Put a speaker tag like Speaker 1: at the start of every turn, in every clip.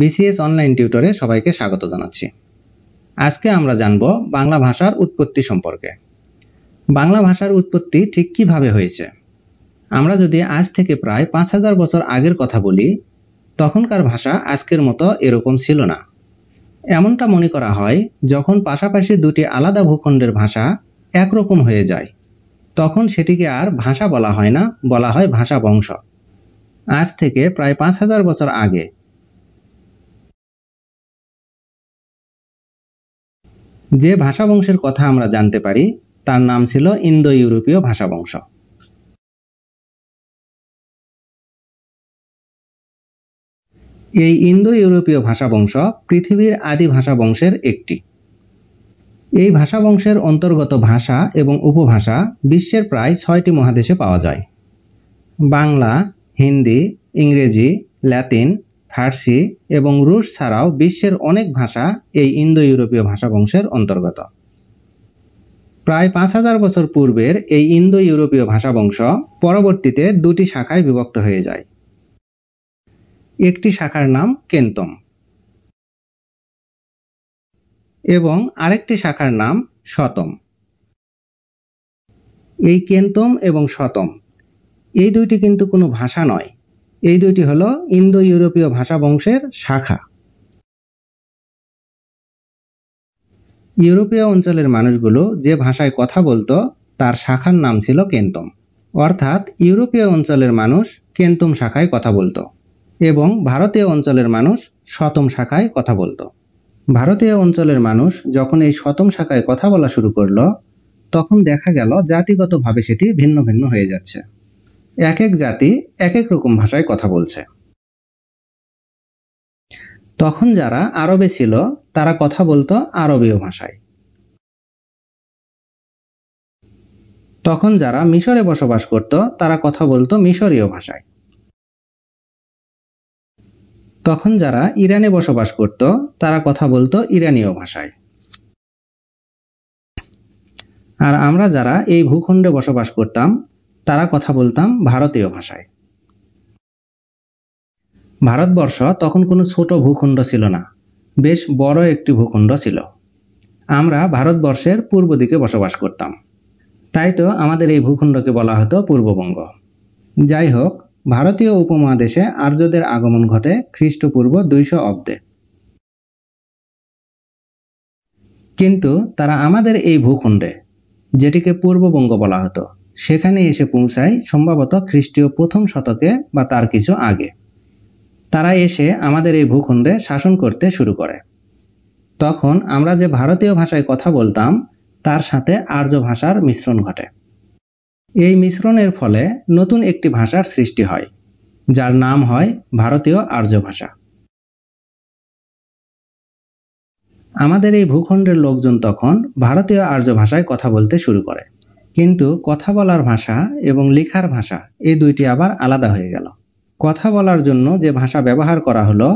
Speaker 1: BCS online টিউটরে সবাইকে স্বাগত জানাচ্ছি আজকে আমরা জানব বাংলা ভাষার উৎপত্তি সম্পর্কে বাংলা ভাষার উৎপত্তি ঠিক কীভাবে হয়েছে আমরা যদি আজ থেকে প্রায় পাঁচ হাজার বছর আগের কথা বলি তখনকার ভাষা আজকের মতো এরকম ছিল না এমনটা মনে করা হয় যখন পাশাপাশি দুটি আলাদা ভূখণ্ডের ভাষা একরকম হয়ে যায় তখন সেটিকে আর ভাষা বলা হয় না বলা হয় ভাষা বংশ আজ থেকে প্রায় পাঁচ হাজার বছর আগে
Speaker 2: যে ভাষা বংশের কথা আমরা জানতে পারি তার নাম ছিল ইন্দো ইউরোপীয় ভাষা বংশ এই ইন্দো ইউরোপীয় ভাষা বংশ পৃথিবীর আদি ভাষা বংশের একটি
Speaker 1: এই ভাষা বংশের অন্তর্গত ভাষা এবং উপভাষা বিশ্বের প্রায় ছয়টি মহাদেশে পাওয়া যায় বাংলা হিন্দি ইংরেজি ল্যাতিন ফার্সি এবং রুশ ছাড়াও বিশ্বের অনেক ভাষা এই ইন্দো ইউরোপীয় ভাষা বংশের অন্তর্গত প্রায় পাঁচ হাজার বছর পূর্বের এই ইন্দো ইউরোপীয় ভাষা বংশ পরবর্তীতে দুটি শাখায় বিভক্ত হয়ে যায় একটি শাখার নাম কেন্তম এবং আরেকটি শাখার নাম শতম এই কেন্তম এবং শতম এই দুইটি কিন্তু কোনো ভাষা নয় এই দুইটি হল ইন্দো ইউরোপীয় ভাষা বংশের শাখা ইউরোপীয় অঞ্চলের মানুষগুলো যে ভাষায় কথা বলতো তার শাখার নাম ছিল কেন্তম অর্থাৎ ইউরোপীয় অঞ্চলের মানুষ কেন্তম শাখায় কথা বলতো এবং ভারতীয় অঞ্চলের মানুষ শতম শাখায় কথা বলতো ভারতীয় অঞ্চলের মানুষ যখন এই শতম শাখায় কথা বলা শুরু করল তখন দেখা গেল জাতিগতভাবে সেটি ভিন্ন ভিন্ন হয়ে যাচ্ছে এক এক জাতি এক এক রকম ভাষায় কথা বলছে তখন যারা আরবে ছিল তারা কথা বলতো আরবীয় ভাষায়
Speaker 2: তখন যারা মিশরে বসবাস করত তারা কথা বলতো মিশরীয় ভাষায়
Speaker 1: তখন যারা ইরানে বসবাস করত তারা কথা বলতো ইরানীয় ভাষায় আর আমরা যারা এই ভূখণ্ডে বসবাস করতাম তারা কথা বলতাম ভারতীয় ভাষায় ভারতবর্ষ তখন কোনো ছোট ভূখণ্ড ছিল না বেশ বড় একটি ভূখণ্ড ছিল আমরা ভারতবর্ষের পূর্ব দিকে বসবাস করতাম তাই তো আমাদের এই ভূখণ্ডকে বলা হতো পূর্ববঙ্গ যাই হোক ভারতীয় উপমহাদেশে আর্যদের আগমন ঘটে খ্রিস্টপূর্ব দুইশো অব্দে কিন্তু তারা আমাদের এই ভূখণ্ডে যেটিকে পূর্ববঙ্গ বলা হতো সেখানে এসে পৌঁছায় সম্ভবত খ্রিস্টীয় প্রথম শতকে বা তার কিছু আগে তারা এসে আমাদের এই ভূখণ্ডে শাসন করতে শুরু করে তখন আমরা যে ভারতীয় ভাষায় কথা বলতাম তার সাথে আর্য ভাষার মিশ্রণ ঘটে এই মিশ্রণের ফলে নতুন একটি ভাষার সৃষ্টি হয় যার নাম হয় ভারতীয় আর্য ভাষা আমাদের এই ভূখণ্ডের লোকজন তখন ভারতীয় আর্য ভাষায় কথা বলতে শুরু করে কিন্তু কথা বলার ভাষা এবং লেখার ভাষা এই দুইটি আবার আলাদা হয়ে গেল কথা বলার জন্য যে ভাষা ব্যবহার করা হলো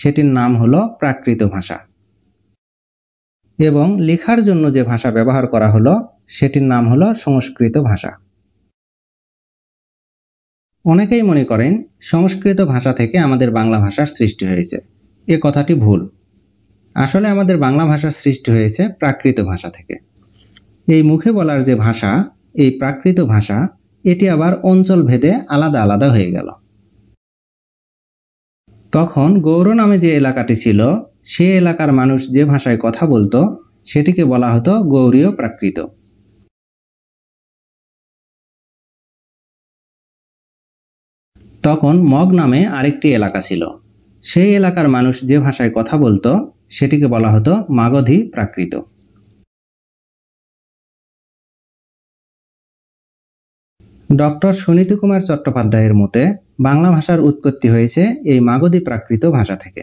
Speaker 1: সেটির নাম হলো প্রাকৃত ভাষা এবং লেখার জন্য যে ভাষা ব্যবহার করা হলো সেটির নাম হলো সংস্কৃত ভাষা অনেকেই মনে করেন সংস্কৃত ভাষা থেকে আমাদের বাংলা ভাষার সৃষ্টি হয়েছে এ কথাটি ভুল আসলে আমাদের বাংলা ভাষার সৃষ্টি হয়েছে প্রাকৃত ভাষা থেকে এই মুখে বলার যে ভাষা এই প্রাকৃত ভাষা এটি আবার অঞ্চল ভেদে আলাদা আলাদা হয়ে গেল তখন গৌর নামে যে এলাকাটি ছিল সে এলাকার মানুষ যে ভাষায় কথা বলতো সেটিকে বলা
Speaker 2: হতো গৌরীয় প্রাকৃত তখন মগ নামে আরেকটি এলাকা ছিল সেই এলাকার মানুষ যে ভাষায় কথা বলতো সেটিকে বলা হতো মাগধী প্রাকৃত ডক্টর সুনীতি কুমার চট্টোপাধ্যায়ের মতে বাংলা ভাষার উৎপত্তি হয়েছে এই মাগধী প্রাকৃত ভাষা থেকে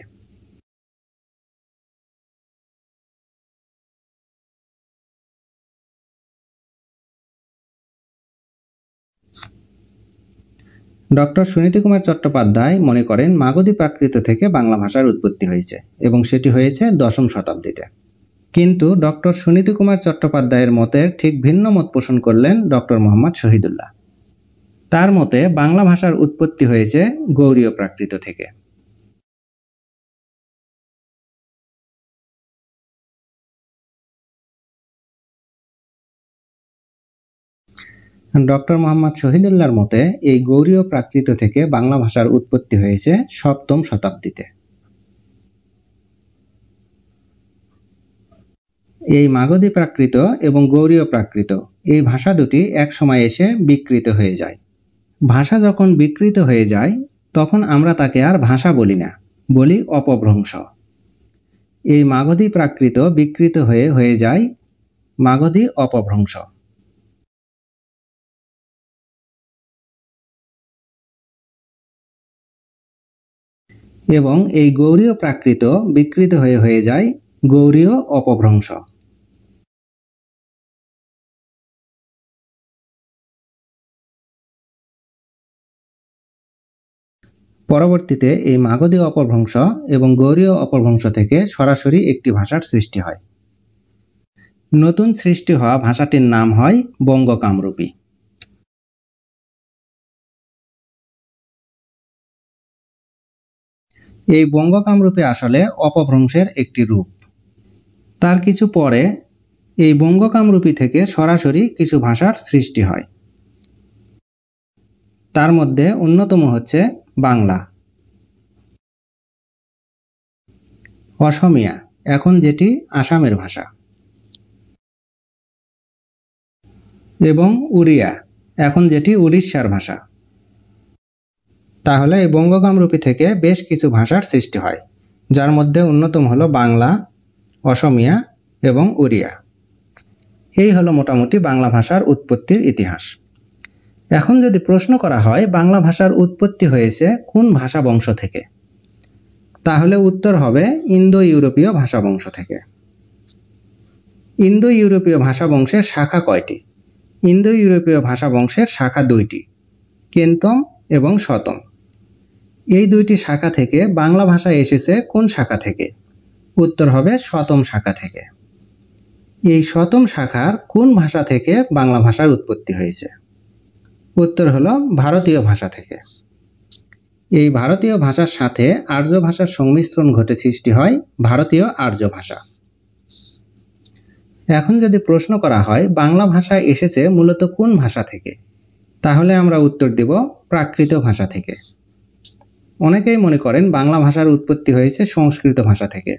Speaker 2: ডক্টর সুনীতি কুমার চট্টোপাধ্যায় মনে করেন মাগধী প্রাকৃত থেকে
Speaker 1: বাংলা ভাষার উৎপত্তি হয়েছে এবং সেটি হয়েছে দশম শতাব্দীতে কিন্তু ডক্টর সুনীতি কুমার চট্টোপাধ্যায়ের মতে ঠিক ভিন্ন মত পোষণ করলেন ডক্টর মোহাম্মদ শহীদুল্লাহ
Speaker 2: তার মতে বাংলা ভাষার উৎপত্তি হয়েছে গৌরীয় প্রাকৃত থেকে ডক্টর মোহাম্মদ শহীদুল্লাহর
Speaker 1: মতে এই গৌরীয় প্রাকৃত থেকে বাংলা ভাষার উৎপত্তি হয়েছে সপ্তম শতাব্দীতে এই মাগধী প্রাকৃত এবং গৌরীয় প্রাকৃত এই ভাষা দুটি এক সময় এসে বিকৃত হয়ে যায় ভাষা যখন বিকৃত হয়ে যায় তখন আমরা তাকে আর ভাষা বলি না বলি অপভ্রংশ এই মাগধী প্রাকৃত বিকৃত হয়ে হয়ে যায়
Speaker 2: মাগধী অপভ্রংশ এবং এই গৌরীয় প্রাকৃত বিকৃত হয়ে হয়ে যায় গৌরীয় অপভ্রংশ পরবর্তীতে এই মাগধী অপভ্রংশ
Speaker 1: এবং গৌরীয় অপভ্রংশ থেকে সরাসরি একটি ভাষার সৃষ্টি হয়
Speaker 2: নতুন সৃষ্টি হওয়া ভাষাটির নাম হয় বঙ্গ কামরূপী এই বঙ্গ কামরূপী আসলে অপভ্রংশের একটি রূপ তার কিছু পরে
Speaker 1: এই বঙ্গ কামরূপী থেকে সরাসরি কিছু ভাষার সৃষ্টি হয় তার মধ্যে অন্যতম হচ্ছে বাংলা অসমিয়া এখন যেটি আসামের ভাষা এবং উড়িয়া এখন যেটি উড়িষ্যার ভাষা তাহলে এই বঙ্গকামরূপী থেকে বেশ কিছু ভাষার সৃষ্টি হয় যার মধ্যে অন্যতম হল বাংলা অসমিয়া এবং উড়িয়া এই হলো মোটামুটি বাংলা ভাষার উৎপত্তির ইতিহাস এখন যদি প্রশ্ন করা হয় বাংলা ভাষার উৎপত্তি হয়েছে কোন ভাষা বংশ থেকে তাহলে উত্তর হবে ইন্দো ইউরোপীয় ভাষা বংশ থেকে ইন্দো ইউরোপীয় ভাষা বংশের শাখা কয়টি ইন্দো ইউরোপীয় ভাষা বংশের শাখা দুইটি কেন্তম এবং শতম এই দুইটি শাখা থেকে বাংলা ভাষা এসেছে কোন শাখা থেকে উত্তর হবে শতম শাখা থেকে এই শতম শাখার কোন ভাষা থেকে বাংলা ভাষার উৎপত্তি হয়েছে উত্তর হলো ভারতীয় ভাষা থেকে এই ভারতীয় ভাষার সাথে আর্য ভাষার সংমিশ্রণ ঘটে সৃষ্টি হয় ভারতীয় আর্য ভাষা এখন যদি প্রশ্ন করা হয় বাংলা ভাষা এসেছে মূলত কোন ভাষা থেকে তাহলে আমরা উত্তর দেব প্রাকৃত ভাষা থেকে অনেকেই মনে করেন বাংলা ভাষার উৎপত্তি হয়েছে সংস্কৃত ভাষা থেকে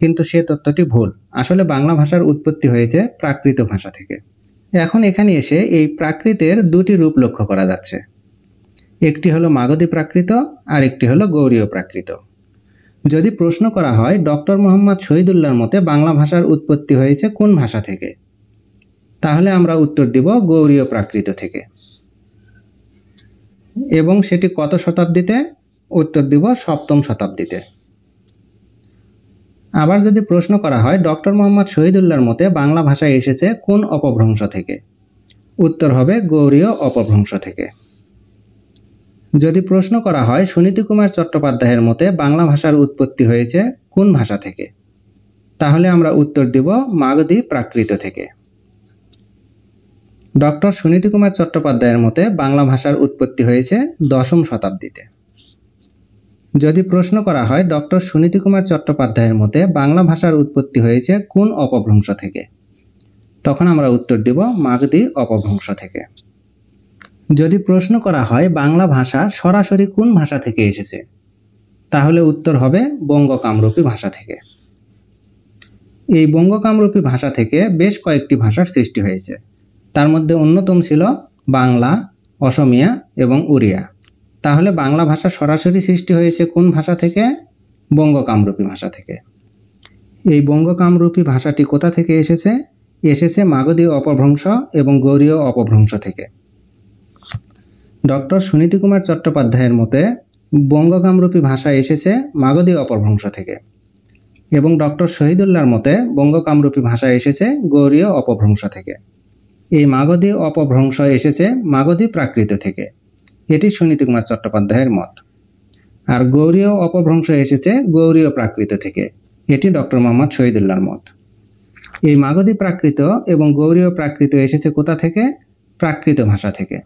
Speaker 1: কিন্তু সে তত্ত্বটি ভুল আসলে বাংলা ভাষার উৎপত্তি হয়েছে প্রাকৃত ভাষা থেকে এখন এখানে এসে এই প্রাকৃতের দুটি রূপ লক্ষ্য করা যাচ্ছে একটি হলো মাগধী প্রাকৃত আর একটি হলো গৌরীয় প্রাকৃত যদি প্রশ্ন করা হয় ডক্টর মোহাম্মদ শহীদুল্লাহর মতে বাংলা ভাষার উৎপত্তি হয়েছে কোন ভাষা থেকে তাহলে আমরা উত্তর দিব গৌরীয় প্রাকৃত থেকে এবং সেটি কত শতাব্দীতে উত্তর দিব সপ্তম শতাব্দীতে আবার যদি প্রশ্ন করা হয় ডক্টর মোহাম্মদ শহীদুল্লাহর মতে বাংলা ভাষায় এসেছে কোন অপভ্রংশ থেকে উত্তর হবে গৌরীয় অপভ্রংশ থেকে যদি প্রশ্ন করা হয় সুনীতি কুমার চট্টোপাধ্যায়ের মতে বাংলা ভাষার উৎপত্তি হয়েছে কোন ভাষা থেকে তাহলে আমরা উত্তর দিব মাগধি প্রাকৃত থেকে ডক্টর সুনীতি কুমার চট্টোপাধ্যায়ের মতে বাংলা ভাষার উৎপত্তি হয়েছে দশম শতাব্দীতে যদি প্রশ্ন করা হয় ডক্টর সুনীতি কুমার চট্টোপাধ্যায়ের মতে বাংলা ভাষার উৎপত্তি হয়েছে কোন অপভ্রংশ থেকে তখন আমরা উত্তর দেব মাগধী অপভ্রংশ থেকে যদি প্রশ্ন করা হয় বাংলা ভাষা সরাসরি কোন ভাষা থেকে এসেছে তাহলে উত্তর হবে বঙ্গকামরূপী ভাষা থেকে এই বঙ্গকামরূপী ভাষা থেকে বেশ কয়েকটি ভাষার সৃষ্টি হয়েছে তার মধ্যে অন্যতম ছিল বাংলা অসমিয়া এবং উড়িয়া তাহলে বাংলা ভাষা সরাসরি সৃষ্টি হয়েছে কোন ভাষা থেকে বঙ্গ কামরূপী ভাষা থেকে এই বঙ্গ কামরূপী ভাষাটি কোথা থেকে এসেছে এসেছে মাগধীয় অপভ্রংশ এবং গৌরীয় অপভ্রংশ থেকে ডক্টর সুনীতি কুমার চট্টোপাধ্যায়ের মতে বঙ্গ কামরূপী ভাষা এসেছে মাগধীয় অপভ্রংশ থেকে এবং ডক্টর শহীদুল্লাহর মতে বঙ্গ কামরূপী ভাষা এসেছে গৌরীয় অপভ্রংশ থেকে এই মাগধী অপভ্রংশ এসেছে মাগধী প্রাকৃত থেকে এটি সুনীতি কুমার চট্টোপাধ্যায়ের মত আর গৌরীয় অপভ্রংশ এসেছে গৌরীয় প্রাকৃত থেকে এটি ডক্টর মোহাম্মদ শহীদুল্লাহর মত এই মাগধী প্রাকৃত এবং গৌরীয় প্রাকৃত এসেছে কোথা থেকে প্রাকৃত ভাষা থেকে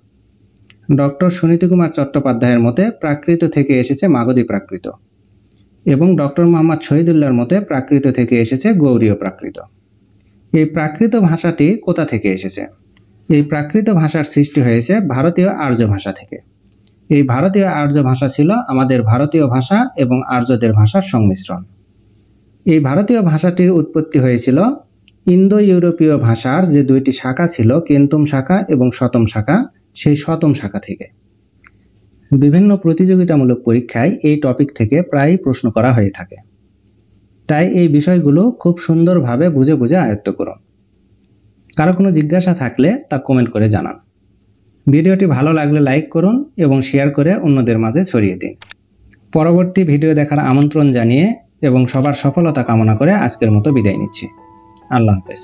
Speaker 1: ডক্টর সুনীতি কুমার চট্টোপাধ্যায়ের মতে প্রাকৃত থেকে এসেছে মাগধী প্রাকৃত এবং ডক্টর মোহাম্মদ শহীদুল্লাহর মতে প্রাকৃত থেকে এসেছে গৌরীয় প্রাকৃত এই প্রাকৃত ভাষাটি কোথা থেকে এসেছে এই প্রাকৃত ভাষার সৃষ্টি হয়েছে ভারতীয় আর্য ভাষা থেকে এই ভারতীয় আর্য ভাষা ছিল আমাদের ভারতীয় ভাষা এবং আর্যদের ভাষার সংমিশ্রণ এই ভারতীয় ভাষাটির উৎপত্তি হয়েছিল ইন্দো ইউরোপীয় ভাষার যে দুইটি শাখা ছিল কেন্তুম শাখা এবং শতম শাখা সেই শতম শাখা থেকে বিভিন্ন প্রতিযোগিতামূলক পরীক্ষায় এই টপিক থেকে প্রায়ই প্রশ্ন করা হয়ে থাকে তাই এই বিষয়গুলো খুব সুন্দরভাবে বুঝে বুঝে আয়ত্ত করুন কারো কোনো জিজ্ঞাসা থাকলে তা কমেন্ট করে জানান ভিডিওটি ভালো লাগলে লাইক করুন এবং শেয়ার করে অন্যদের মাঝে ছড়িয়ে দিন পরবর্তী ভিডিও দেখার আমন্ত্রণ
Speaker 2: জানিয়ে এবং সবার সফলতা কামনা করে আজকের মতো বিদায় নিচ্ছি আল্লাহ হাফেজ